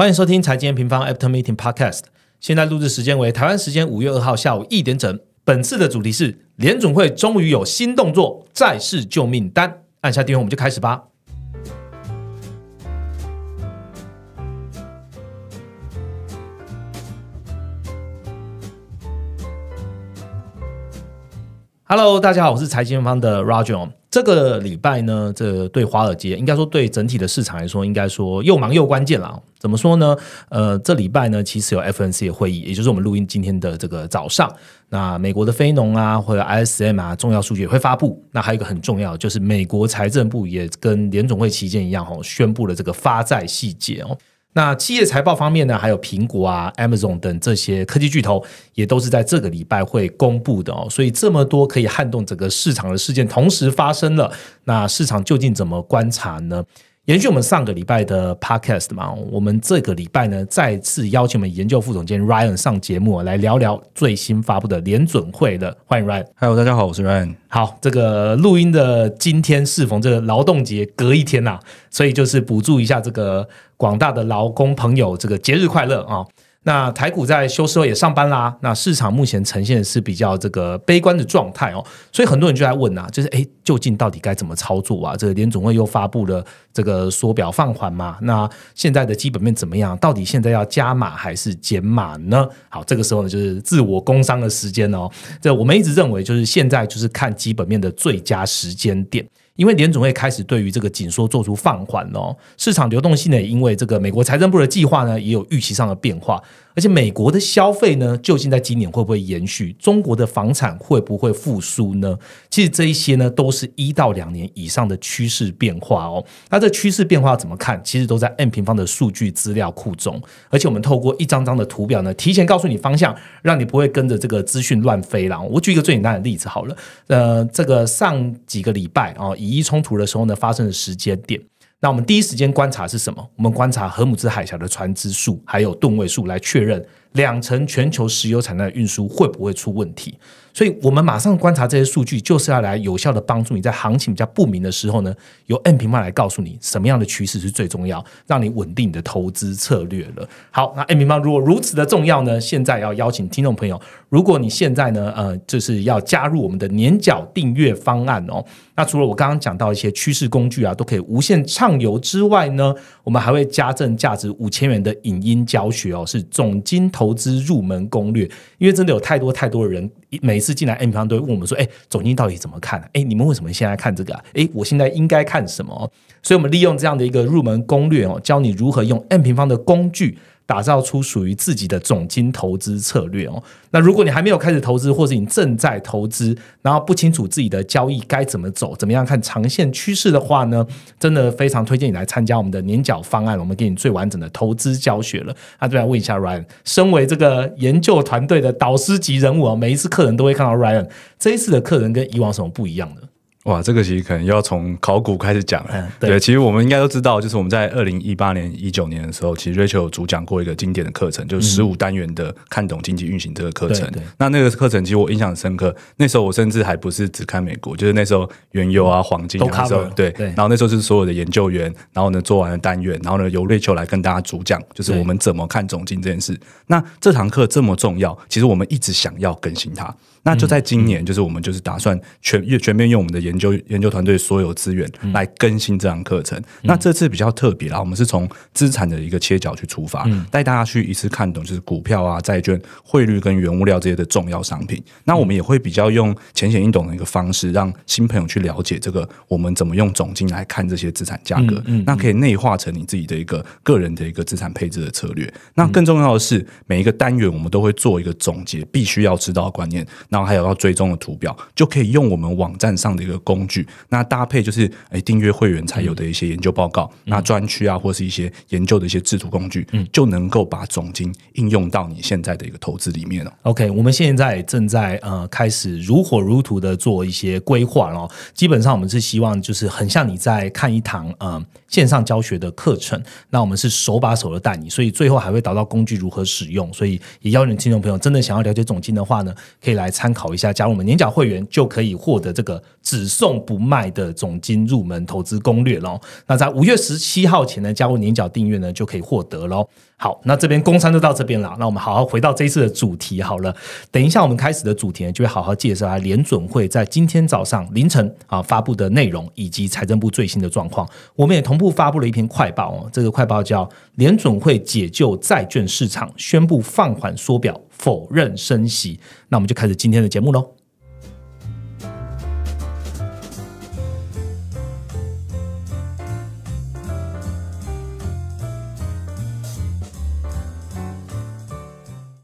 欢迎收听财经平方 After Meeting Podcast。现在录制时间为台湾时间五月二号下午一点整。本次的主题是联总会终于有新动作，再试救命单。按下订阅，我们就开始吧。Hello，大家好，我是财经方的 Roger。这个礼拜呢，这对华尔街应该说对整体的市场来说，应该说又忙又关键了。怎么说呢？呃，这礼拜呢，其实有 F N C 的会议，也就是我们录音今天的这个早上。那美国的非农啊，或者 I S M 啊，重要数据也会发布。那还有一个很重要，就是美国财政部也跟联总会期间一样，吼，宣布了这个发债细节哦。那企业财报方面呢？还有苹果啊、Amazon 等这些科技巨头，也都是在这个礼拜会公布的哦。所以这么多可以撼动整个市场的事件同时发生了，那市场究竟怎么观察呢？延续我们上个礼拜的 podcast 嘛，我们这个礼拜呢，再次邀请我们研究副总监 Ryan 上节目来聊聊最新发布的联准会的。欢迎 Ryan，Hello，大家好，我是 Ryan。好，这个录音的今天适逢这个劳动节隔一天呐，所以就是补助一下这个广大的劳工朋友，这个节日快乐啊！那台股在休市后也上班啦。那市场目前呈现是比较这个悲观的状态哦，所以很多人就在问啊，就是哎，究竟到底该怎么操作啊？这个联总会又发布了这个缩表放缓嘛？那现在的基本面怎么样？到底现在要加码还是减码呢？好，这个时候呢，就是自我工商的时间哦。这我们一直认为，就是现在就是看基本面的最佳时间点。因为联准会开始对于这个紧缩做出放缓哦，市场流动性呢，因为这个美国财政部的计划呢，也有预期上的变化。而且美国的消费呢，究竟在今年会不会延续？中国的房产会不会复苏呢？其实这一些呢，都是一到两年以上的趋势变化哦。那这趋势变化怎么看？其实都在 M 平方的数据资料库中，而且我们透过一张张的图表呢，提前告诉你方向，让你不会跟着这个资讯乱飞了。我举一个最简单的例子好了，呃，这个上几个礼拜啊，以一冲突的时候呢，发生的时间点。那我们第一时间观察是什么？我们观察河姆斯海峡的船只数，还有吨位数，来确认。两成全球石油产量的运输会不会出问题？所以我们马上观察这些数据，就是要来有效的帮助你在行情比较不明的时候呢，由 N 平方来告诉你什么样的趋势是最重要，让你稳定你的投资策略了。好，那 N 平方如果如此的重要呢？现在要邀请听众朋友，如果你现在呢，呃，就是要加入我们的年缴订阅方案哦。那除了我刚刚讲到一些趋势工具啊，都可以无限畅游之外呢，我们还会加赠价值五千元的影音教学哦，是总金。投资入门攻略，因为真的有太多太多的人，每一次进来 N 平方都会问我们说：“哎，总经理到底怎么看呢？哎，你们为什么现在看这个？哎，我现在应该看什么？”所以我们利用这样的一个入门攻略哦，教你如何用 N 平方的工具。打造出属于自己的总金投资策略哦。那如果你还没有开始投资，或是你正在投资，然后不清楚自己的交易该怎么走，怎么样看长线趋势的话呢？真的非常推荐你来参加我们的年缴方案，我们给你最完整的投资教学了。那再来问一下 Ryan，身为这个研究团队的导师级人物啊，每一次客人都会看到 Ryan，这一次的客人跟以往有什么不一样的？哇，这个其实可能要从考古开始讲。嗯，对，其实我们应该都知道，就是我们在二零一八年、一九年的时候，其实 Rachel 主讲过一个经典的课程，就是十五单元的看懂经济运行这个课程。那那个课程其实我印象深刻。那时候我甚至还不是只看美国，就是那时候原油啊、黄金都看候，对，然后那时候是所有的研究员，然后呢做完了单元，然后呢由 Rachel 来跟大家主讲，就是我们怎么看总经这件事。那这堂课这么重要，其实我们一直想要更新它。那就在今年，就是我们就是打算全全面用我们的研究研究团队所有资源来更新这堂课程。那这次比较特别啦，我们是从资产的一个切角去出发，带大家去一次看懂，就是股票啊、债券、汇率跟原物料这些的重要商品。那我们也会比较用浅显易懂的一个方式，让新朋友去了解这个我们怎么用总金来看这些资产价格。那可以内化成你自己的一个个人的一个资产配置的策略。那更重要的是，每一个单元我们都会做一个总结，必须要知道的观念。然后还有要追踪的图表，就可以用我们网站上的一个工具，那搭配就是哎，订阅会员才有的一些研究报告，那专区啊，或是一些研究的一些制图工具，嗯，就能够把总金应用到你现在的一个投资里面了。OK，我们现在正在呃开始如火如荼的做一些规划哦。基本上我们是希望就是很像你在看一堂呃线上教学的课程，那我们是手把手的带你，所以最后还会导到工具如何使用。所以也邀请听众朋友，真的想要了解总金的话呢，可以来。参考一下，加入我们年缴会员就可以获得这个只送不卖的总金入门投资攻略喽。那在五月十七号前呢，加入年缴订阅呢就可以获得喽。好，那这边工商就到这边了。那我们好好回到这一次的主题好了。等一下，我们开始的主题就会好好介绍下联准会在今天早上凌晨啊发布的内容以及财政部最新的状况。我们也同步发布了一篇快报哦。这个快报叫《联准会解救债券市场，宣布放缓缩表》。否认升息，那我们就开始今天的节目喽。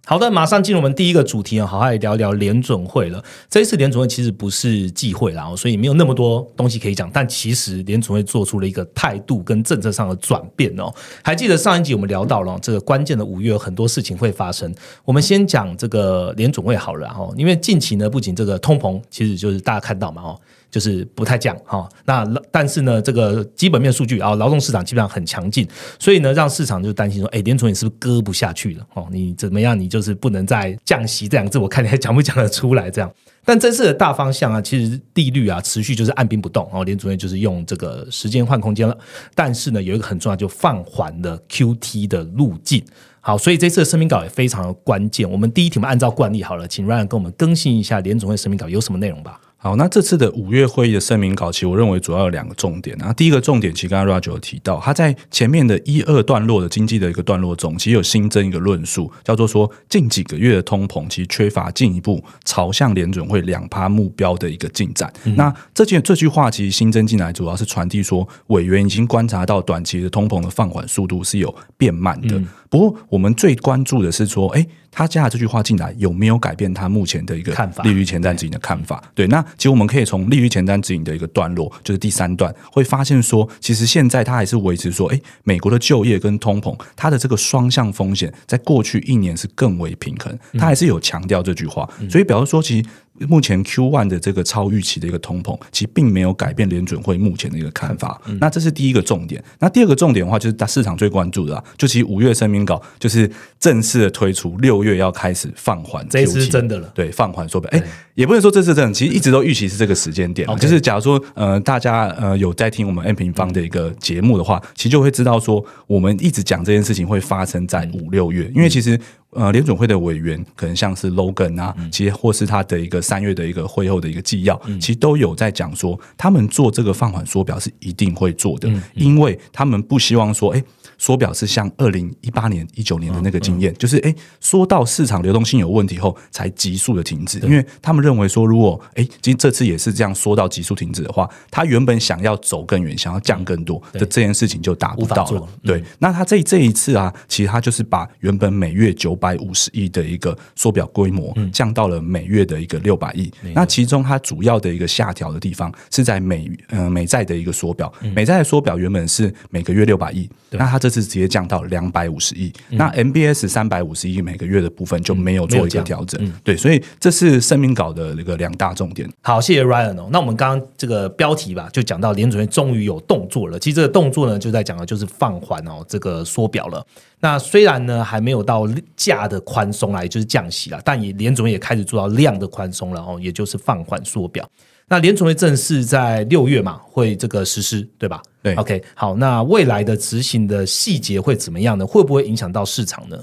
好的，马上进入我们第一个主题啊，好，来聊聊联准会了。这一次联准会其实不是忌讳然后所以没有那么多东西可以讲，但其实联准会做出了一个态度跟政策上的转变哦。还记得上一集我们聊到了这个关键的五月，很多事情会发生。我们先讲这个联准会好了，哦，因为近期呢，不仅这个通膨，其实就是大家看到嘛，哦。就是不太降哈，那但是呢，这个基本面数据啊，劳动市场基本上很强劲，所以呢，让市场就担心说，哎，联储你是不是割不下去了？哦，你怎么样？你就是不能再降息？这两个字我看你还讲不讲得出来？这样，但这次的大方向啊，其实利率啊持续就是按兵不动，哦，后联储就是用这个时间换空间了。但是呢，有一个很重要，就放缓了 QT 的路径。好，所以这次的声明稿也非常的关键。我们第一题，我们按照惯例好了，请 Ryan 跟我们更新一下联总会声明稿有什么内容吧。好，那这次的五月会议的声明稿，其实我认为主要有两个重点。那第一个重点，其实刚才 Raj 有提到，他在前面的一二段落的经济的一个段落中，其实有新增一个论述，叫做说近几个月的通膨，其实缺乏进一步朝向联准会两趴目标的一个进展。那这句这句话其实新增进来，主要是传递说委员已经观察到短期的通膨的放缓速度是有变慢的。不过，我们最关注的是说，哎，他加了这句话进来，有没有改变他目前的一个看法？利率前瞻指引的看法？对，那其实我们可以从利率前瞻指引的一个段落，就是第三段，会发现说，其实现在他还是维持说，哎，美国的就业跟通膨，它的这个双向风险，在过去一年是更为平衡，他还是有强调这句话，所以，表示说，其实。目前 Q one 的这个超预期的一个通膨，其实并没有改变联准会目前的一个看法。那这是第一个重点。那第二个重点的话，就是大市场最关注的，就其实五月声明稿就是正式的推出，六月要开始放缓。这次真的了，对放缓说不哎，也不能说这次真，的，其实一直都预期是这个时间点。就是假如说呃大家呃有在听我们 M 平方的一个节目的话，其实就会知道说我们一直讲这件事情会发生在五六月，因为其实。呃，联准会的委员可能像是 Logan 啊，其实或是他的一个三月的一个会后的一个纪要，其实都有在讲说，他们做这个放缓缩表是一定会做的，因为他们不希望说，哎。缩表是像二零一八年、一九年的那个经验，就是哎，说到市场流动性有问题后，才急速的停止。因为他们认为说，如果哎，今这次也是这样说到急速停止的话，他原本想要走更远，想要降更多，的这件事情就达不到。了。对，那他这这一次啊，其实他就是把原本每月九百五十亿的一个缩表规模，降到了每月的一个六百亿。那其中它主要的一个下调的地方是在美呃美债的一个缩表，美债的缩表原本是每个月六百亿，那它这这次直接降到两百五十亿，那 MBS 三百五十亿每个月的部分就没有做一个调整，对，所以这是声明稿的那个两大重点。好，谢谢 Ryan 哦。那我们刚刚这个标题吧，就讲到联准员终于有动作了。其实这个动作呢，就在讲的就是放缓哦这个缩表了。那虽然呢还没有到价的宽松来，就是降息了，但也联准员也开始做到量的宽松了哦，也就是放缓缩表。那联储会正式在六月嘛，会这个实施对吧？对，OK，好，那未来的执行的细节会怎么样呢？会不会影响到市场呢？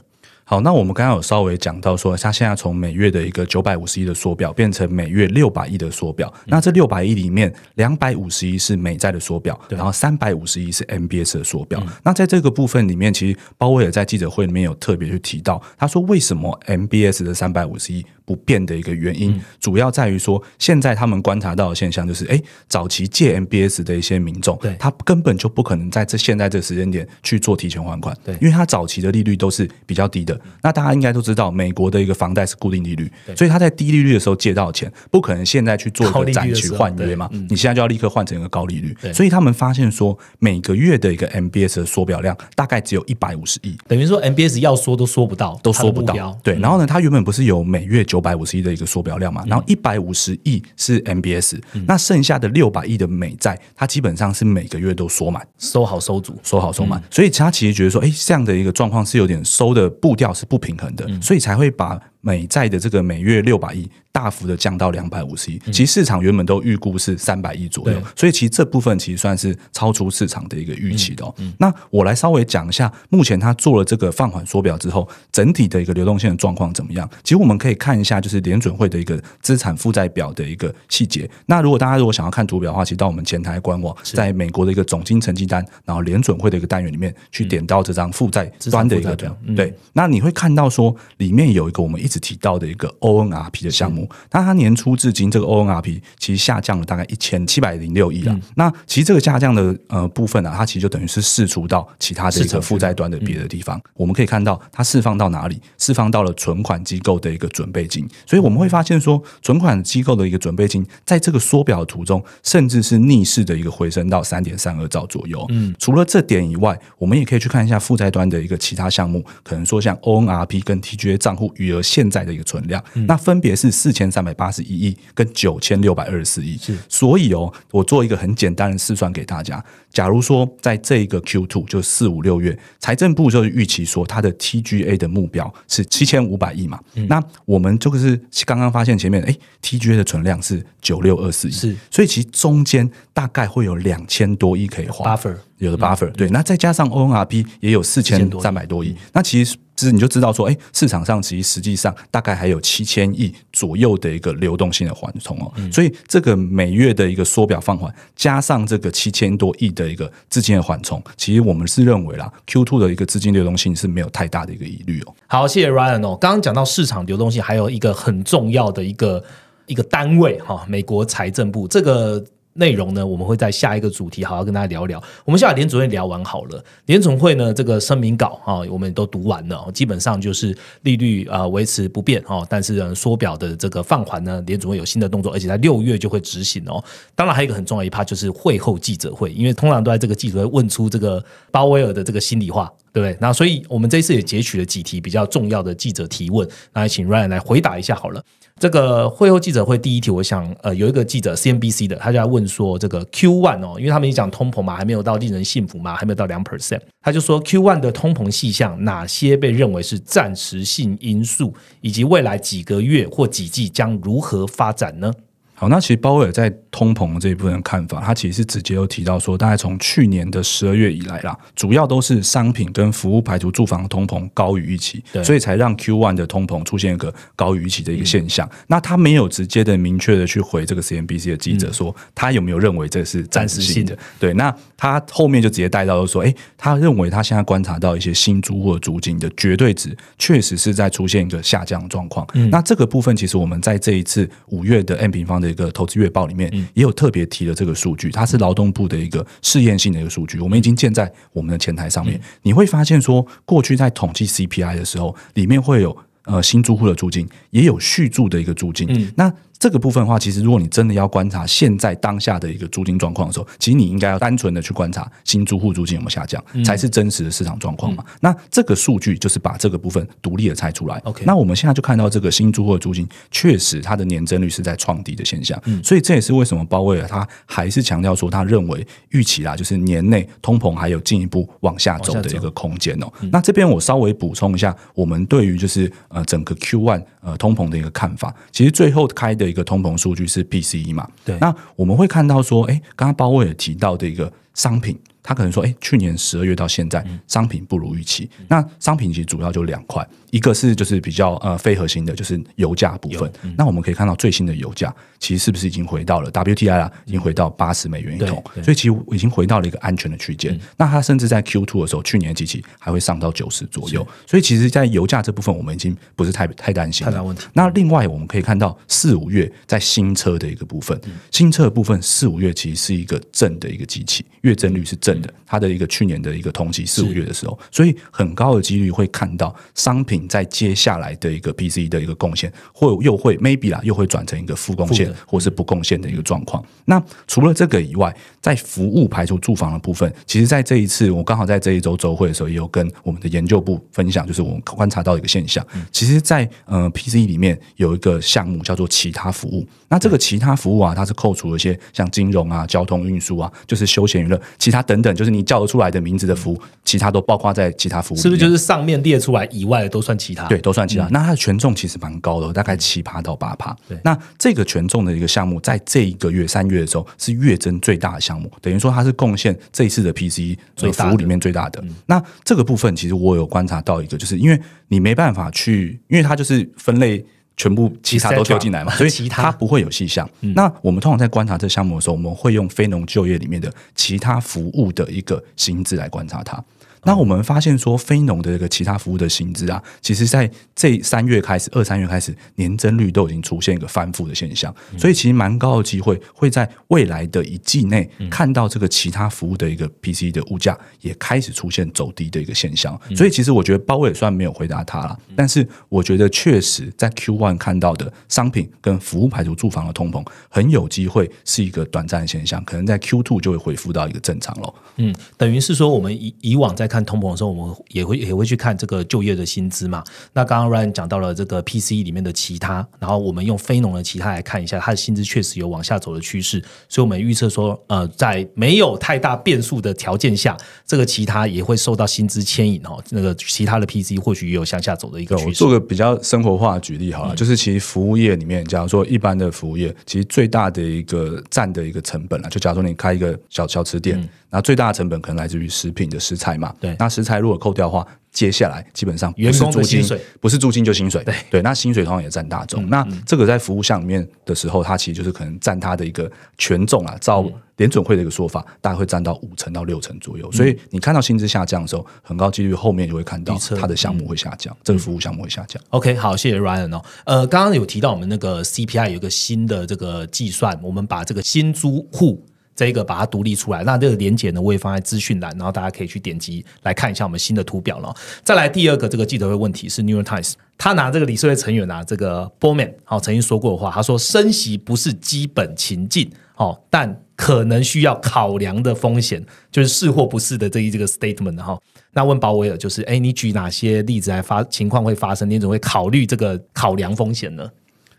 好，那我们刚刚有稍微讲到说，他现在从每月的一个九百五十亿的缩表变成每月六百亿的缩表。那这六百亿里面，两百五十亿是美债的缩表，然后三百五十亿是 MBS 的缩表。那在这个部分里面，其实鲍威尔在记者会里面有特别去提到，他说为什么 MBS 的三百五十亿？不变的一个原因，主要在于说，现在他们观察到的现象就是，哎，早期借 MBS 的一些民众，对，他根本就不可能在这现在这时间点去做提前还款，对，因为他早期的利率都是比较低的。那大家应该都知道，美国的一个房贷是固定利率，所以他在低利率的时候借到钱，不可能现在去做一个展期换对嘛。你现在就要立刻换成一个高利率，所以他们发现说，每个月的一个 MBS 的缩表量大概只有一百五十亿，等于说 MBS 要缩都缩不到，都缩不到，对。然后呢，它原本不是有每月九百五十亿的一个缩表量嘛，然后一百五十亿是 MBS，那剩下的六百亿的美债，它基本上是每个月都缩满，收好收足，收好收满，所以他其实觉得说，哎，这样的一个状况是有点收的步调是不平衡的，所以才会把。美债的这个每月六百亿大幅的降到两百五十亿，其实市场原本都预估是三百亿左右，所以其实这部分其实算是超出市场的一个预期的。那我来稍微讲一下，目前他做了这个放缓缩表之后，整体的一个流动性的状况怎么样？其实我们可以看一下，就是联准会的一个资产负债表的一个细节。那如果大家如果想要看图表的话，其实到我们前台官网，在美国的一个总金成绩单，然后联准会的一个单元里面去点到这张负债端的一个表，对，那你会看到说里面有一个我们一。只提到的一个 ONRP 的项目，那它年初至今这个 ONRP 其实下降了大概一千七百零六亿了。那其实这个下降的呃部分呢，它其实就等于是释出到其他的负债端的别的地方。我们可以看到它释放到哪里，释放到了存款机构的一个准备金。所以我们会发现说，存款机构的一个准备金在这个缩表的途中，甚至是逆势的一个回升到三点三二兆左右。嗯，除了这点以外，我们也可以去看一下负债端的一个其他项目，可能说像 ONRP 跟 TGA 账户余额现。现在的一个存量，那分别是四千三百八十一亿跟九千六百二十四亿。是，所以哦，我做一个很简单的试算给大家。假如说，在这个 Q two 就四五六月，财政部就是预期说，它的 TGA 的目标是七千五百亿嘛。那我们就是刚刚发现前面，哎，TGA 的存量是九六二四亿。是，所以其中间大概会有两千多亿可以花。Buffer 有的 Buffer 对，那再加上 ONRP 也有四千三百多亿。那其实。你就知道说，哎，市场上其实实际上大概还有七千亿左右的一个流动性的缓冲哦，所以这个每月的一个缩表放缓，加上这个七千多亿的一个资金的缓冲，其实我们是认为啦，Q two 的一个资金流动性是没有太大的一个疑虑哦。好，谢谢 Ryan 哦。刚刚讲到市场流动性，还有一个很重要的一个一个单位哈，美国财政部这个。内容呢，我们会在下一个主题好好跟大家聊聊。我们先把联总会聊完好了。联总会呢，这个声明稿啊，我们都读完了，基本上就是利率啊维持不变哦，但是呢，缩表的这个放缓呢，联总会有新的动作，而且在六月就会执行哦。当然，还有一个很重要一趴就是会后记者会，因为通常都在这个记者会问出这个鲍威尔的这个心里话。对不对？那所以，我们这一次也截取了几题比较重要的记者提问，那请 Ryan 来回答一下好了。这个会后记者会第一题，我想，呃，有一个记者 C N B C 的，他就在问说，这个 Q one 哦，因为他们也讲通膨嘛，还没有到令人信服嘛，还没有到两 percent，他就说 Q one 的通膨迹象哪些被认为是暂时性因素，以及未来几个月或几季将如何发展呢？好，那其实鲍威尔在通膨这一部分的看法，他其实是直接又提到说，大概从去年的十二月以来啦，主要都是商品跟服务排除住房通膨高于预期，所以才让 Q one 的通膨出现一个高于预期的一个现象。那他没有直接的明确的去回这个 C N B C 的记者说，他有没有认为这是暂时性的？对，那他后面就直接带到说，哎，他认为他现在观察到一些新租户租金的绝对值确实是在出现一个下降状况。那这个部分其实我们在这一次五月的 M 平方。的一个投资月报里面也有特别提了这个数据，它是劳动部的一个试验性的一个数据，我们已经建在我们的前台上面。你会发现说，过去在统计 CPI 的时候，里面会有呃新租户的租金，也有续住的一个租金。那这个部分的话，其实如果你真的要观察现在当下的一个租金状况的时候，其实你应该要单纯的去观察新租户租金有没有下降，才是真实的市场状况嘛。那这个数据就是把这个部分独立的拆出来。OK，那我们现在就看到这个新租户租金确实它的年增率是在创低的现象，所以这也是为什么鲍威尔他还是强调说他认为预期啦，就是年内通膨还有进一步往下走的一个空间哦。那这边我稍微补充一下，我们对于就是呃整个 Q one 呃通膨的一个看法，其实最后开的。一个通膨数据是 PCE 嘛？对，那我们会看到说，哎，刚刚包伟也提到的一个商品。他可能说：“哎，去年十二月到现在，商品不如预期。那商品其实主要就两块，一个是就是比较呃非核心的，就是油价部分。那我们可以看到最新的油价其实是不是已经回到了 WTI 了？已经回到八十美元一桶，所以其实已经回到了一个安全的区间。那它甚至在 q two 的时候，去年机器还会上到九十左右。所以其实，在油价这部分，我们已经不是太太担心太大问题。那另外，我们可以看到四五月在新车的一个部分，新车的部分四五月其实是一个正的一个机器月增率是正。”它的一个去年的一个同期四五月的时候，所以很高的几率会看到商品在接下来的一个 PCE 的一个贡献，或又会 maybe 啦，又会转成一个负贡献或是不贡献的一个状况。那除了这个以外，在服务排除住房的部分，其实在这一次我刚好在这一周周会的时候，也有跟我们的研究部分享，就是我们观察到一个现象，其实，在嗯 PCE 里面有一个项目叫做其他服务。那这个其他服务啊，它是扣除了一些像金融啊、交通运输啊，就是休闲娱乐、其他等。等就是你叫得出来的名字的服务，其他都包括在其他服务是不是就是上面列出来以外的都算其他？对，都算其他。那它的权重其实蛮高的，大概七趴到八趴。对，那这个权重的一个项目，在这一个月三月的时候是月增最大的项目，等于说它是贡献这一次的 PC 所以服务里面最大的。那这个部分其实我有观察到一个，就是因为你没办法去，因为它就是分类。全部其他都丢进来嘛，所以其他不会有细项。那我们通常在观察这项目的时候，我们会用非农就业里面的其他服务的一个薪资来观察它。那我们发现说，非农的这个其他服务的薪资啊，其实在这三月开始，二三月开始，年增率都已经出现一个翻覆的现象，所以其实蛮高的机会会在未来的一季内看到这个其他服务的一个 PC 的物价也开始出现走低的一个现象，所以其实我觉得包伟虽然没有回答他了，但是我觉得确实在 Q one 看到的商品跟服务排除住房的通膨，很有机会是一个短暂的现象，可能在 Q two 就会恢复到一个正常了。嗯，等于是说我们以以往在看通膨的时候，我们也会也会去看这个就业的薪资嘛。那刚刚 Ryan 讲到了这个 PC 里面的其他，然后我们用非农的其他来看一下，它的薪资确实有往下走的趋势。所以，我们预测说，呃，在没有太大变数的条件下，这个其他也会受到薪资牵引哦。那个其他的 PC 或许也有向下走的一个趋势。做个比较生活化的举例好了，就是其实服务业里面，假如说一般的服务业，其实最大的一个占的一个成本了，就假如说你开一个小小吃店。那最大的成本可能来自于食品的食材嘛？对，那食材如果扣掉的话，接下来基本上不是租金，不是租金就薪水。对对，那薪水同样也占大众。那这个在服务项里面的时候，它其实就是可能占它的一个权重啊。照联准会的一个说法，大概会占到五成到六成左右。所以你看到薪资下降的时候，很高几率后面就会看到它的项目会下降，这个服务项目会下降。OK，好，谢谢 Ryan 哦。呃，刚刚有提到我们那个 CPI 有一个新的这个计算，我们把这个新租户。这一个把它独立出来，那这个连接呢，我也放在资讯栏，然后大家可以去点击来看一下我们新的图表了。再来第二个，这个记者会问题是《New York Times》，他拿这个理事会成员啊，这个 b o o m a n 哦曾经说过的话，他说升息不是基本情境哦，但可能需要考量的风险就是是或不是的这一这个 statement 哈。那问鲍威尔就是，哎，你举哪些例子来发情况会发生？你怎么会考虑这个考量风险呢？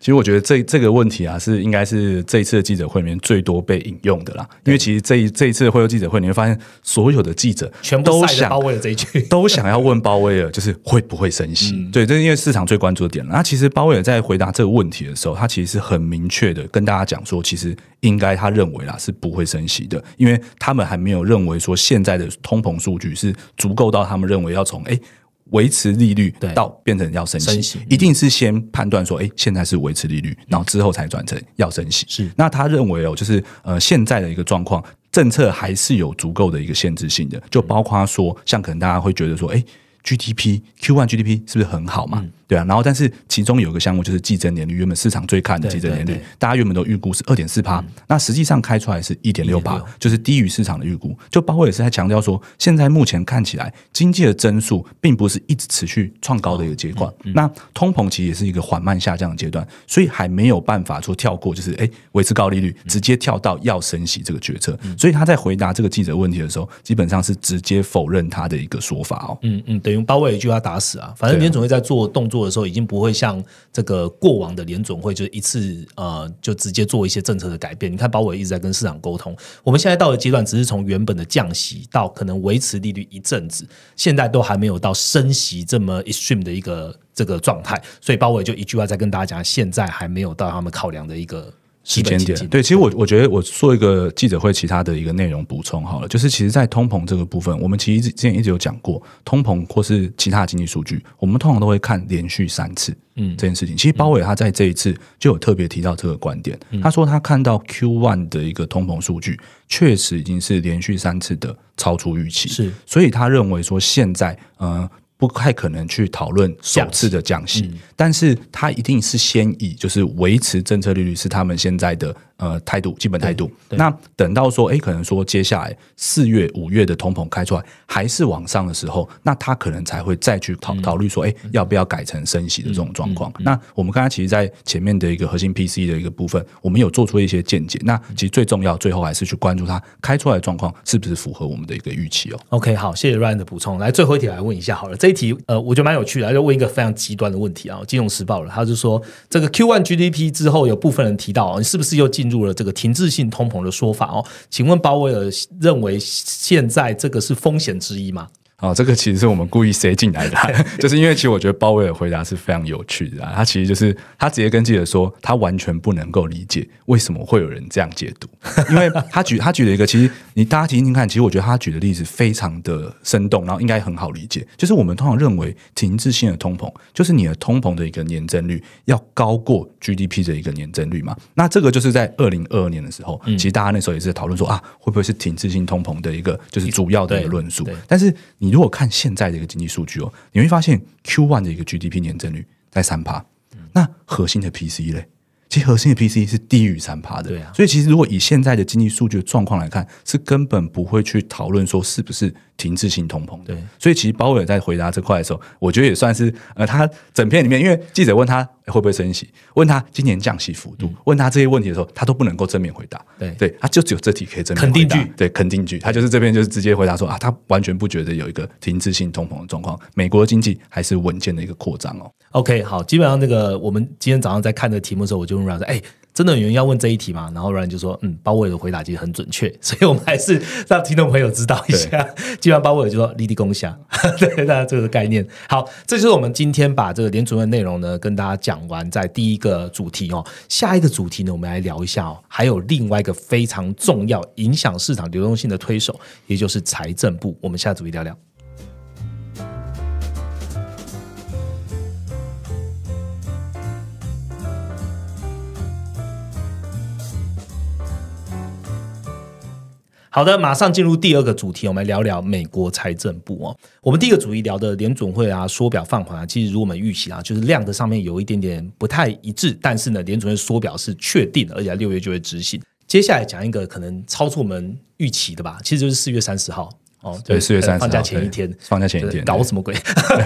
其实我觉得这这个问题啊，是应该是这一次记者会里面最多被引用的啦。因为其实这一这一次的会有记者会，你会发现所有的记者全部都想问这一句，都想要问鲍威尔，就是会不会升息？对，这是因为市场最关注的点了。那其实鲍威尔在回答这个问题的时候，他其实是很明确的跟大家讲说，其实应该他认为啦是不会升息的，因为他们还没有认为说现在的通膨数据是足够到他们认为要从哎。维持利率到变成要升息，一定是先判断说，哎，现在是维持利率，然后之后才转成要升息。是，那他认为哦，就是呃，现在的一个状况，政策还是有足够的一个限制性的，就包括说，像可能大家会觉得说，哎，G D P Q one G D P 是不是很好嘛？对啊，然后但是其中有一个项目就是基增年率，原本市场最看的基增年率，大家原本都预估是二点四帕，那实际上开出来是一点六帕，就是低于市场的预估。就包括也是在强调说，现在目前看起来经济的增速并不是一直持续创高的一个阶段，那通膨其实也是一个缓慢下降的阶段，所以还没有办法说跳过，就是哎维持高利率直接跳到要升息这个决策。所以他在回答这个记者问题的时候，基本上是直接否认他的一个说法哦。嗯嗯，等于鲍威尔一句话打死啊，反正联总会在做动。作。做的时候已经不会像这个过往的联总会，就是一次呃，就直接做一些政策的改变。你看，鲍威一直在跟市场沟通，我们现在到的阶段，只是从原本的降息到可能维持利率一阵子，现在都还没有到升息这么 extreme 的一个这个状态，所以鲍威就一句话再跟大家讲：现在还没有到他们考量的一个。时间点对，其实我我觉得我做一个记者会其他的一个内容补充好了，就是其实，在通膨这个部分，我们其实之前一直有讲过通膨或是其他经济数据，我们通常都会看连续三次，嗯，这件事情。其实包伟他在这一次就有特别提到这个观点，他说他看到 Q one 的一个通膨数据确实已经是连续三次的超出预期，是，所以他认为说现在呃。不太可能去讨论首次的降息，但是它一定是先以就是维持政策利率是他们现在的。呃，态度基本态度。那等到说，哎，可能说接下来四月、五月的通膨开出来还是往上的时候，那他可能才会再去考考虑说，哎，要不要改成升息的这种状况。那我们刚才其实，在前面的一个核心 P C 的一个部分，我们有做出一些见解。那其实最重要，最后还是去关注它开出来的状况是不是符合我们的一个预期哦。OK，好，谢谢 Ryan 的补充。来，最后一题来问一下好了，这一题呃，我觉得蛮有趣的，就问一个非常极端的问题啊。金融时报了，他就说这个 Q one GDP 之后，有部分人提到，你是不是又进进入了这个停滞性通膨的说法哦，请问鲍威尔认为现在这个是风险之一吗？哦，这个其实是我们故意塞进来的，就是因为其实我觉得鲍威尔回答是非常有趣的啊。他其实就是他直接跟记者说，他完全不能够理解为什么会有人这样解读，因为他举他举了一个，其实你大家听听看，其实我觉得他举的例子非常的生动，然后应该很好理解。就是我们通常认为停滞性的通膨，就是你的通膨的一个年增率要高过 GDP 的一个年增率嘛。那这个就是在二零二二年的时候，其实大家那时候也是在讨论说啊，会不会是停滞性通膨的一个就是主要的一个论述？但是你。如果看现在的一个经济数据哦，你会发现 Q one 的一个 GDP 年增率在三趴，那核心的 PC 嘞，其实核心的 PC 是低于三趴的，对啊。所以其实如果以现在的经济数据状况来看，是根本不会去讨论说是不是。停滞性通膨的，所以其实鲍威尔在回答这块的时候，我觉得也算是呃，他整篇里面，因为记者问他会不会升息，问他今年降息幅度，问他这些问题的时候，他都不能够正面回答。对对，他就只有这题可以正面回答。对，肯定句，他就是这边就是直接回答说啊，他完全不觉得有一个停滞性通膨的状况，美国经济还是稳健的一个扩张哦。OK，好，基本上那个我们今天早上在看的题目的时候，我就认为说，哎。真的有人要问这一题吗？然后不然就说，嗯，包伟的回答其实很准确，所以我们还是让听众朋友知道一下。既然包伟就说“立地共享”，对，大家这个概念。好，这就是我们今天把这个连主任内容呢跟大家讲完，在第一个主题哦，下一个主题呢，我们来聊一下哦，还有另外一个非常重要、影响市场流动性的推手，也就是财政部。我们下一主题聊聊。好的，马上进入第二个主题，我们聊聊美国财政部哦。我们第一个主题聊的联总会啊缩表放缓啊，其实我们预期啊就是量的上面有一点点不太一致，但是呢，联总会缩表是确定，而且六月就会执行。接下来讲一个可能超出我们预期的吧，其实就是四月三十号哦，对，四月三十放假前一天，放假前一天搞什么鬼？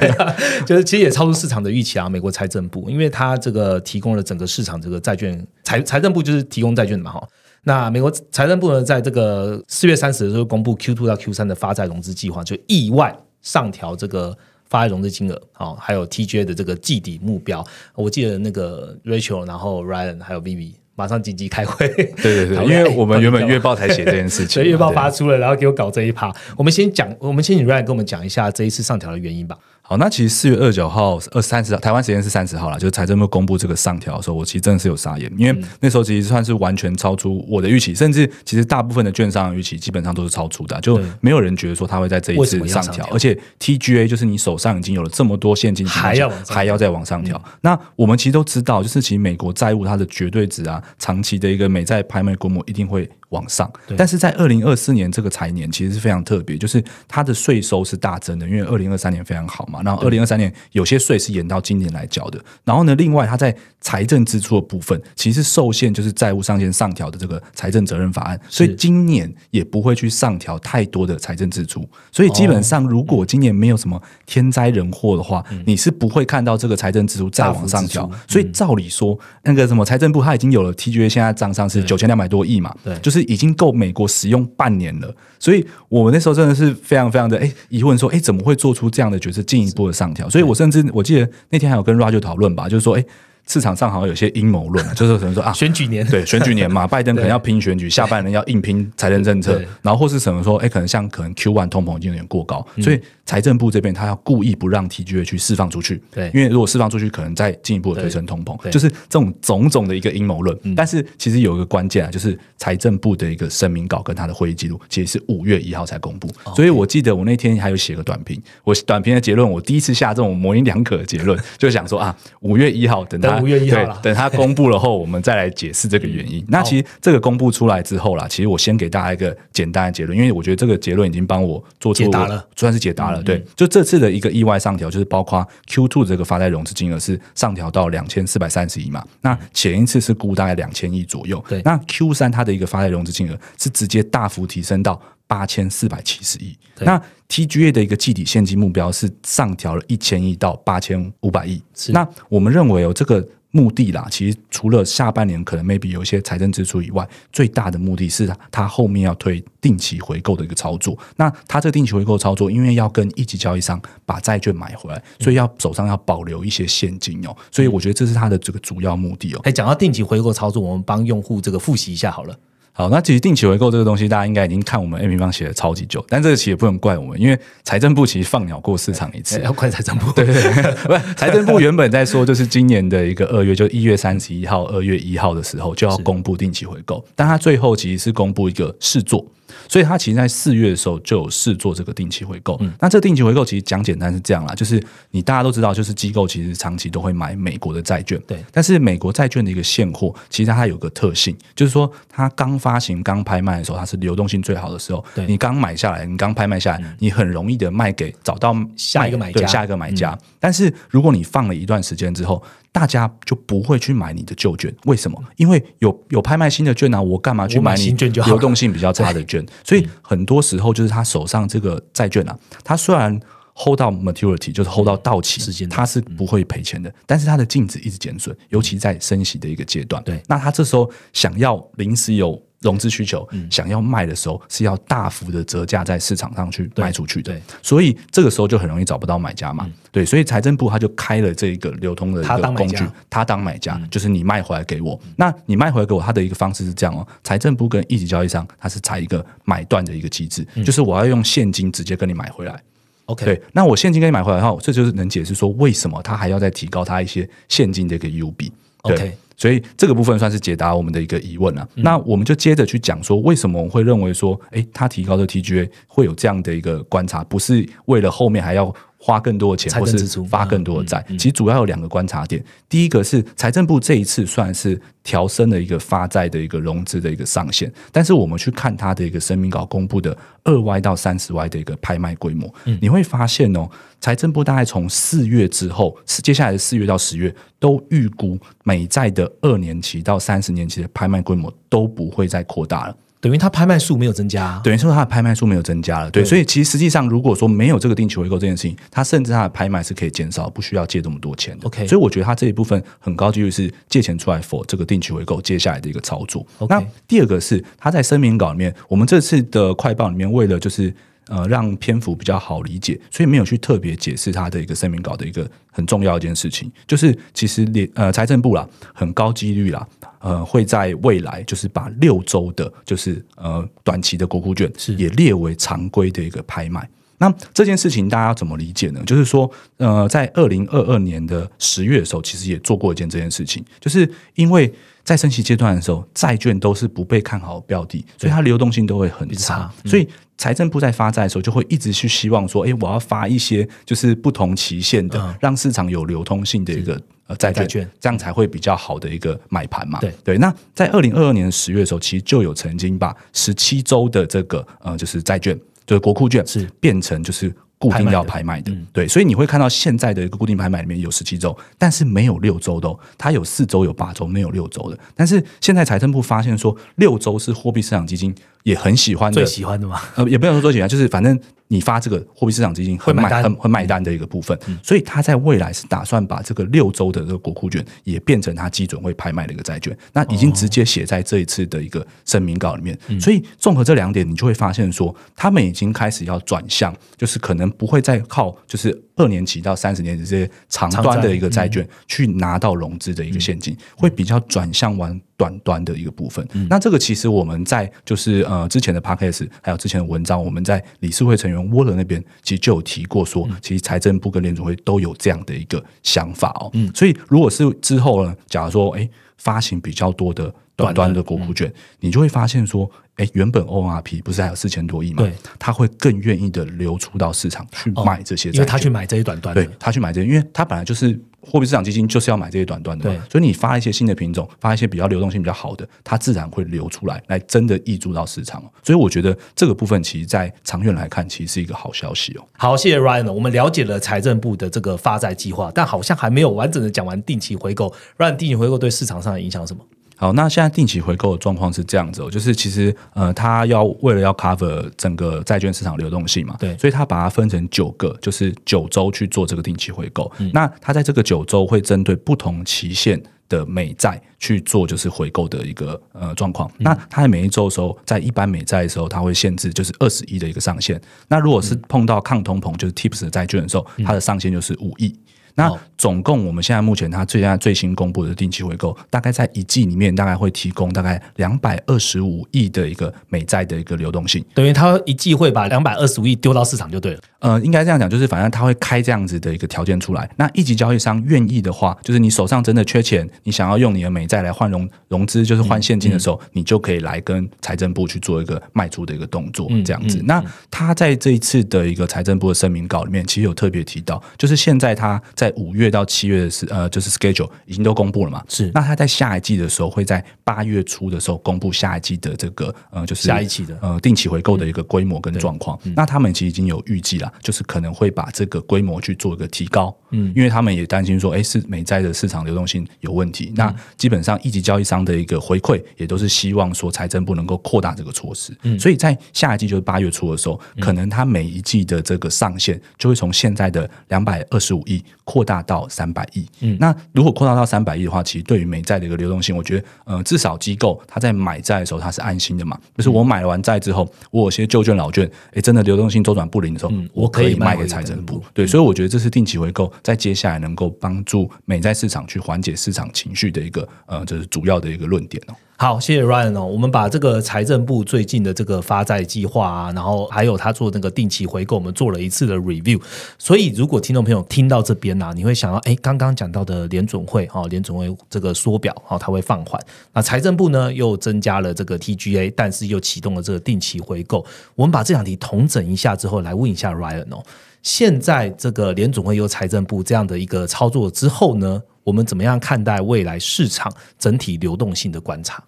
就是其实也超出市场的预期啊。美国财政部，因为它这个提供了整个市场这个债券财财政部就是提供债券嘛哈。那美国财政部呢，在这个四月三十日候公布 q two 到 q 三的发债融资计划，就意外上调这个发债融资金额哦，还有 TGA 的这个季底目标。我记得那个 Rachel，然后 Ryan 还有 Vivi 马上紧急开会。对对对，因为我们原本月报才写这件事情，所以月报发出了，然后给我搞这一趴。我们先讲，我们先请 Ryan 跟我们讲一下这一次上调的原因吧。好，那其实四月二十九号二三十台湾时间是三十号了，就是财政部公布这个上调的时候，我其实真的是有傻眼，因为那时候其实算是完全超出我的预期，甚至其实大部分的券商预期基本上都是超出的，就没有人觉得说它会在这一次上调，而且 T G A 就是你手上已经有了这么多现金，还要还要再往上调。那我们其实都知道，就是其实美国债务它的绝对值啊，长期的一个美债拍卖规模一定会。往上，但是在二零二四年这个财年其实是非常特别，就是它的税收是大增的，因为二零二三年非常好嘛。然后二零二三年有些税是延到今年来缴的。然后呢，另外它在财政支出的部分其实受限，就是债务上限上调的这个财政责任法案，所以今年也不会去上调太多的财政支出。所以基本上，如果今年没有什么天灾人祸的话，你是不会看到这个财政支出再往上调。所以照理说，那个什么财政部它已经有了 TGA，现在账上是九千两百多亿嘛，对，就是。已经够美国使用半年了，所以我们那时候真的是非常非常的哎疑问说，哎怎么会做出这样的决策，进一步的上调？所以我甚至我记得那天还有跟 r 拉就讨论吧，就是说，哎。市场上好像有些阴谋论，就是可能说啊，选举年对选举年嘛，拜登可能要拼选举，下半年要硬拼财政政策，然后或是什么说，哎，可能像可能 Q1 通膨已经有点过高，所以财政部这边他要故意不让 TGA 去释放出去，对，因为如果释放出去，可能再进一步推升通膨，就是这种种种的一个阴谋论。但是其实有一个关键啊，就是财政部的一个声明稿跟他的会议记录，其实是五月一号才公布，所以我记得我那天还有写个短评，我短评的结论，我第一次下这种模棱两可的结论，就想说啊，五月一号等他。五月一号了，等它 公布了后，我们再来解释这个原因。那其实这个公布出来之后啦，其实我先给大家一个简单的结论，因为我觉得这个结论已经帮我做出解答了，算是解答了。对，就这次的一个意外上调，就是包括 q two 这个发债融资金额是上调到两千四百三十亿嘛？那前一次是估大概两千亿左右，对。那 q 三它的一个发债融资金额是直接大幅提升到。八千四百七十亿，那 TGA 的一个季底现金目标是上调了一千亿到八千五百亿。那我们认为哦，这个目的啦，其实除了下半年可能 maybe 有一些财政支出以外，最大的目的是它后面要推定期回购的一个操作。那它这个定期回购操作，因为要跟一级交易商把债券买回来，所以要手上要保留一些现金哦。所以我觉得这是它的这个主要目的哦。哎，讲到定期回购操作，我们帮用户这个复习一下好了。好，那其实定期回购这个东西，大家应该已经看我们 A 平方写的超级久，但这个实也不能怪我们，因为财政部其实放鸟过市场一次，要怪财政部。对对，不，财政部原本在说就是今年的一个二月，就一月三十一号、二月一号的时候就要公布定期回购，但他最后其实是公布一个试做，所以他其实，在四月的时候就有试做这个定期回购。嗯、那这个定期回购其实讲简单是这样啦，就是你大家都知道，就是机构其实长期都会买美国的债券，对，但是美国债券的一个现货，其实它有个特性，就是说它刚发。发行刚拍卖的时候，它是流动性最好的时候。你刚买下来，你刚拍卖下来，你很容易的卖给找到下一个买家，下一个买家。但是如果你放了一段时间之后，大家就不会去买你的旧券，为什么？因为有有拍卖新的券啊，我干嘛去买你流动性比较差的券，所以很多时候就是他手上这个债券啊，他虽然 hold 到 maturity 就是 hold 到到期时间，他是不会赔钱的，但是他的净值一直减损，尤其在升息的一个阶段。对，那他这时候想要临时有融资需求，想要卖的时候是要大幅的折价在市场上去卖出去的，所以这个时候就很容易找不到买家嘛。对，所以财政部他就开了这个流通的一个工具，他当买家，就是你卖回来给我。那你卖回来给我，他的一个方式是这样哦：财政部跟一级交易商，他是拆一个买断的一个机制，就是我要用现金直接跟你买回来。OK，对，那我现金跟你买回来的话，这就是能解释说为什么他还要再提高他一些现金的一个 U b OK。所以这个部分算是解答我们的一个疑问了。那我们就接着去讲说，为什么我们会认为说，诶，他提高的 TGA 会有这样的一个观察，不是为了后面还要。花更多的钱或者发更多的债，其实主要有两个观察点。第一个是财政部这一次算是调升了一个发债的一个融资的一个上限，但是我们去看它的一个声明稿公布的二 Y 到三十 Y 的一个拍卖规模，你会发现哦，财政部大概从四月之后，接下来的四月到十月都预估美债的二年期到三十年期的拍卖规模都不会再扩大了。等于它拍卖数没有增加，等于说它的拍卖数没有增加了，对，所以其实实际上如果说没有这个定期回购这件事情，它甚至它的拍卖是可以减少，不需要借这么多钱的。OK，所以我觉得它这一部分很高几率是借钱出来否这个定期回购接下来的一个操作。那第二个是它在声明稿里面，我们这次的快报里面为了就是。呃，让篇幅比较好理解，所以没有去特别解释他的一个声明稿的一个很重要一件事情，就是其实列呃财政部啦，很高几率啦，呃会在未来就是把六周的，就是呃短期的国库券是也列为常规的一个拍卖。那这件事情大家要怎么理解呢？就是说，呃，在二零二二年的十月的时候，其实也做过一件这件事情，就是因为。在升息阶段的时候，债券都是不被看好标的，所以它流动性都会很差。所以财政部在发债的时候，就会一直去希望说，哎，我要发一些就是不同期限的，让市场有流通性的一个债券，这样才会比较好的一个买盘嘛。对对。那在二零二二年十月的时候，其实就有曾经把十七周的这个呃就是债券，就是国库券是变成就是。固定要拍卖的，对，所以你会看到现在的一个固定拍卖里面有十七周，但是没有六周的，它有四周有八周，没有六周的。但是现在财政部发现说，六周是货币市场基金也很喜欢最喜欢的嘛，呃，也不用说最喜欢，就是反正。你发这个货币市场基金会买很会买单的一个部分，所以他在未来是打算把这个六周的这个国库券也变成他基准会拍卖的一个债券，那已经直接写在这一次的一个声明稿里面。所以综合这两点，你就会发现说，他们已经开始要转向，就是可能不会再靠就是。二年期到三十年期这些长端的一个债券，去拿到融资的一个现金，会比较转向往短端的一个部分。那这个其实我们在就是呃之前的 p a c k a g e 还有之前的文章，我们在理事会成员沃伦那边其实就有提过，说其实财政部跟联储会都有这样的一个想法哦。嗯，所以如果是之后呢，假如说哎发行比较多的。短端的国库券，你就会发现说，哎，原本 ORP 不是还有四千多亿吗？对，他会更愿意的流出到市场去买这些债，因为他去买这些短端，对他去买这些，因为他本来就是货币市场基金就是要买这些短端的，对，所以你发一些新的品种，发一些比较流动性比较好的，它自然会流出来，来真的溢注到市场。所以我觉得这个部分，其实在长远来看，其实是一个好消息哦。好，谢谢 Ryan，我们了解了财政部的这个发债计划，但好像还没有完整的讲完定期回购。Ryan，定期回购对市场上的影响什么？好，那现在定期回购的状况是这样子，就是其实呃，它要为了要 cover 整个债券市场流动性嘛，对，所以它把它分成九个，就是九周去做这个定期回购。那它在这个九周会针对不同期限的美债去做，就是回购的一个呃状况。那它每一周的时候，在一般美债的时候，它会限制就是二十亿的一个上限。那如果是碰到抗通膨就是 tips 的债券的时候，它的上限就是五亿。那总共我们现在目前它最大最新公布的定期回购，大概在一季里面大概会提供大概两百二十五亿的一个美债的一个流动性，等于它一季会把两百二十五亿丢到市场就对了。呃，应该这样讲，就是反正它会开这样子的一个条件出来。那一级交易商愿意的话，就是你手上真的缺钱，你想要用你的美债来换融融资，就是换现金的时候，你就可以来跟财政部去做一个卖出的一个动作，这样子。那他在这一次的一个财政部的声明稿里面，其实有特别提到，就是现在他在五月到七月的是呃，就是 schedule 已经都公布了嘛？是。那他在下一季的时候，会在八月初的时候公布下一季的这个呃，就是下一期的呃定期回购的一个规模跟状况。那他们其实已经有预计了，就是可能会把这个规模去做一个提高。嗯，因为他们也担心说，哎，是美债的市场流动性有问题。那基本上一级交易商的一个回馈也都是希望说，财政部能够扩大这个措施。嗯，所以在下一季就是八月初的时候，可能他每一季的这个上限就会从现在的两百二十五亿扩。扩大到三百亿，嗯，那如果扩大到三百亿的话，其实对于美债的一个流动性，我觉得，呃，至少机构它在买债的时候，它是安心的嘛。就是我买完债之后，我有些旧券老券，哎，真的流动性周转不灵的时候，我可以卖给财政部。对，所以我觉得这是定期回购在接下来能够帮助美债市场去缓解市场情绪的一个，呃，就是主要的一个论点哦。好，谢谢 Ryan 哦。我们把这个财政部最近的这个发债计划啊，然后还有他做那个定期回购，我们做了一次的 review。所以，如果听众朋友听到这边呢，你会想到，哎，刚刚讲到的联准会啊，联准会这个缩表啊，它会放缓。那财政部呢，又增加了这个 TGA，但是又启动了这个定期回购。我们把这两题同整一下之后，来问一下 Ryan 哦。现在这个联总会有财政部这样的一个操作之后呢？我们怎么样看待未来市场整体流动性的观察？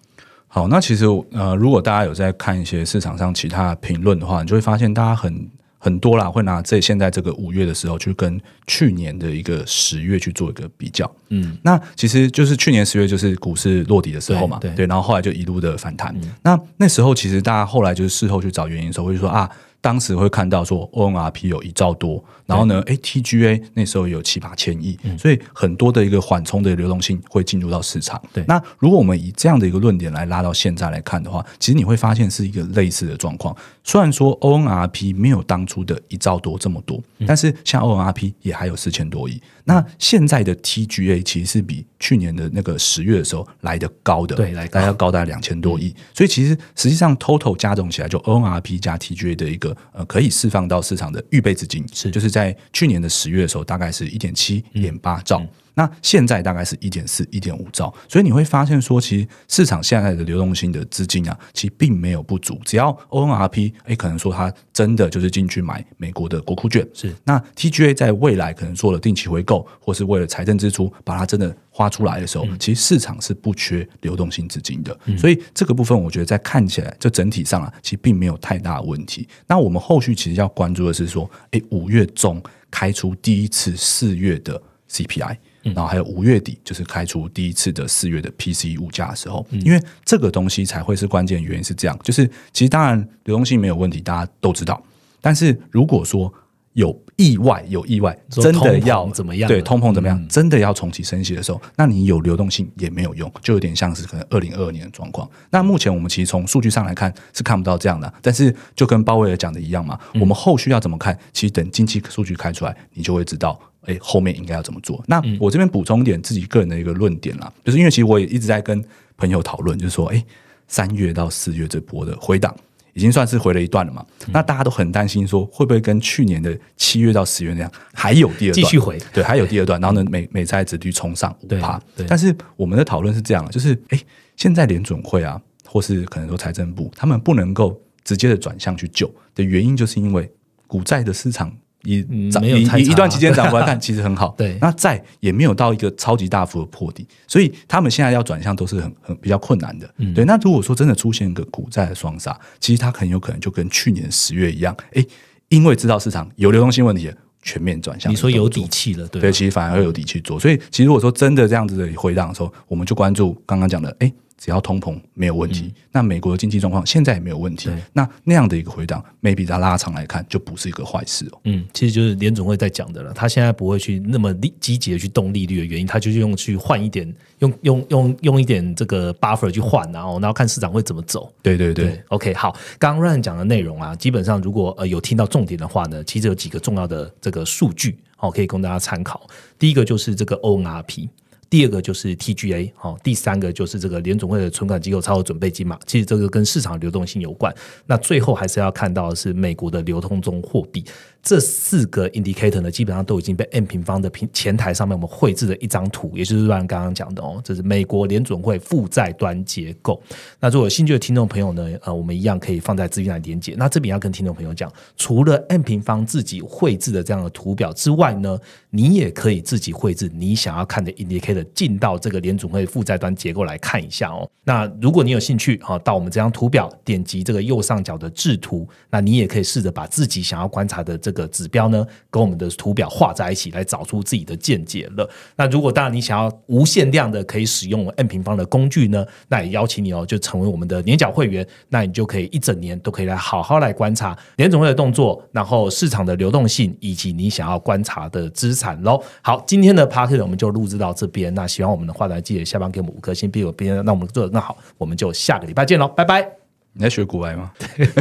好，那其实呃，如果大家有在看一些市场上其他评论的话，你就会发现大家很很多啦，会拿这现在这个五月的时候去跟去年的一个十月去做一个比较。嗯，那其实就是去年十月就是股市落底的时候嘛，对，然后后来就一路的反弹。那那时候其实大家后来就是事后去找原因的时候会说啊。当时会看到说，ONRP 有一兆多，然后呢，ATGA 那时候有七八千亿，所以很多的一个缓冲的流动性会进入到市场。对，那如果我们以这样的一个论点来拉到现在来看的话，其实你会发现是一个类似的状况。虽然说 ONRP 没有当初的一兆多这么多，但是像 ONRP 也还有四千多亿。那现在的 TGA 其实是比。去年的那个十月的时候来的高的，对，来大概高达两千多亿，所以其实实际上 total 加总起来，就 NRP 加 TGA 的一个呃可以释放到市场的预备资金，是就是在去年的十月的时候，大概是一点七点八兆。那现在大概是一点四、一点五兆，所以你会发现说，其实市场现在的流动性的资金啊，其实并没有不足。只要 O N R P，哎，可能说它真的就是进去买美国的国库券，是那 T G A 在未来可能做了定期回购，或是为了财政支出把它真的花出来的时候，其实市场是不缺流动性资金的。所以这个部分，我觉得在看起来，就整体上啊，其实并没有太大问题。那我们后续其实要关注的是说，哎，五月中开出第一次四月的 C P I。然后还有五月底就是开出第一次的四月的 P C 物价的时候，因为这个东西才会是关键原因。是这样，就是其实当然流动性没有问题，大家都知道。但是如果说有意外，有意外，真的要怎么样？对，通膨怎么样？真的要重启升息的时候，那你有流动性也没有用，就有点像是可能二零二二年的状况。那目前我们其实从数据上来看是看不到这样的，但是就跟鲍威尔讲的一样嘛，我们后续要怎么看？其实等经济数据开出来，你就会知道。哎，后面应该要怎么做？那我这边补充一点自己个人的一个论点啦，就是因为其实我也一直在跟朋友讨论，就是说，哎，三月到四月这波的回档已经算是回了一段了嘛？那大家都很担心说，会不会跟去年的七月到十月那样，还有第二继续回？对，还有第二段，然后呢，美美债直率冲上五趴。但是我们的讨论是这样的，就是哎，现在联准会啊，或是可能说财政部，他们不能够直接的转向去救的原因，就是因为股债的市场。你涨，你你一段期间涨回来，看其实很好。对，那在也没有到一个超级大幅的破底，所以他们现在要转向都是很很比较困难的。对，那如果说真的出现一个股债双杀，其实它很有可能就跟去年十月一样，哎，因为知道市场有流动性问题，全面转向，你说有底气了，对，其实反而会有底气做。所以其实如果说真的这样子的回荡的时候，我们就关注刚刚讲的，哎。只要通膨没有问题，那美国的经济状况现在也没有问题。那那样的一个回档，maybe 它拉长来看就不是一个坏事哦。嗯，其实就是联总会在讲的了。他现在不会去那么积极的去动利率的原因，他就是用去换一点，用用用用一点这个 buffer 去换，然后然后看市场会怎么走。对对对，OK，好，刚刚乱讲的内容啊，基本上如果呃有听到重点的话呢，其实有几个重要的这个数据好，可以供大家参考。第一个就是这个 ONRP。第二个就是 TGA 好，第三个就是这个联总会的存款机构超额准备金嘛。其实这个跟市场流动性有关。那最后还是要看到是美国的流通中货币。这四个 indicator 呢，基本上都已经被 M 平方的平前台上面我们绘制了一张图，也就是瑞刚刚讲的哦，这是美国联准会负债端结构。那如果有兴趣的听众朋友呢，呃，我们一样可以放在资讯栏连接。那这边要跟听众朋友讲，除了 M 平方自己绘制的这样的图表之外呢，你也可以自己绘制你想要看的 indicator，进到这个联准会负债端结构来看一下哦。那如果你有兴趣啊，到我们这张图表点击这个右上角的制图，那你也可以试着把自己想要观察的这这个指标呢，跟我们的图表画在一起，来找出自己的见解了。那如果当然你想要无限量的可以使用 n 平方的工具呢，那也邀请你哦，就成为我们的年缴会员，那你就可以一整年都可以来好好来观察年总会的动作，然后市场的流动性以及你想要观察的资产喽。好，今天的 part 我们就录制到这边。那喜欢我们的话，呢，记得下方给我们五颗星并有边。那我们做那好，我们就下个礼拜见喽，拜拜。你在学古白吗？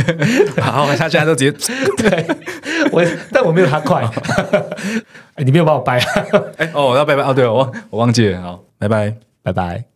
好，他现在都直接 对我，但我没有他快。你没有帮我掰啊？哎，哦，我要拜拜哦！对，我我忘记了，好，拜拜拜拜。